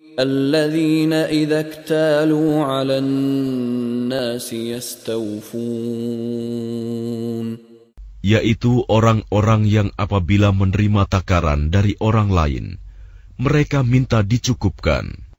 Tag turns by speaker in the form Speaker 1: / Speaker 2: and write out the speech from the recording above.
Speaker 1: الذين إذا اكتالوا على الناس يستوفون
Speaker 2: yaitu orang-orang yang apabila menerima takaran dari orang lain,
Speaker 3: mereka minta dicukupkan.